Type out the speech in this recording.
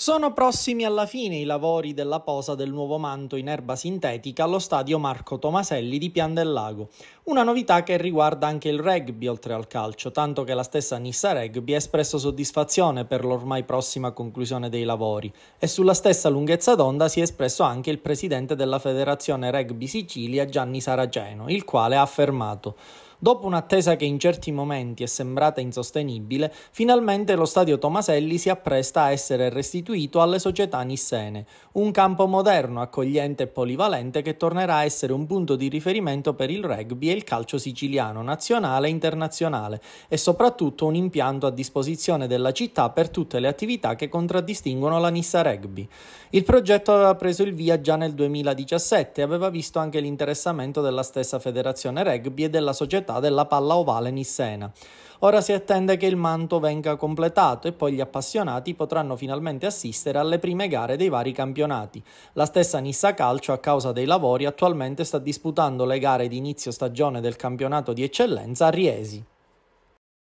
Sono prossimi alla fine i lavori della posa del nuovo manto in erba sintetica allo stadio Marco Tomaselli di Pian del Lago, una novità che riguarda anche il rugby oltre al calcio, tanto che la stessa Nissa Rugby ha espresso soddisfazione per l'ormai prossima conclusione dei lavori e sulla stessa lunghezza d'onda si è espresso anche il presidente della Federazione Rugby Sicilia Gianni Saraceno, il quale ha affermato Dopo un'attesa che in certi momenti è sembrata insostenibile, finalmente lo stadio Tomaselli si appresta a essere restituito alle società nissene, un campo moderno, accogliente e polivalente che tornerà a essere un punto di riferimento per il rugby e il calcio siciliano nazionale e internazionale e soprattutto un impianto a disposizione della città per tutte le attività che contraddistinguono la Nissa Rugby. Il progetto aveva preso il via già nel 2017 e aveva visto anche l'interessamento della stessa federazione rugby e della società proprietà della palla ovale Nissena. Ora si attende che il manto venga completato e poi gli appassionati potranno finalmente assistere alle prime gare dei vari campionati. La stessa Nissa Calcio, a causa dei lavori, attualmente sta disputando le gare di inizio stagione del campionato di eccellenza a Riesi.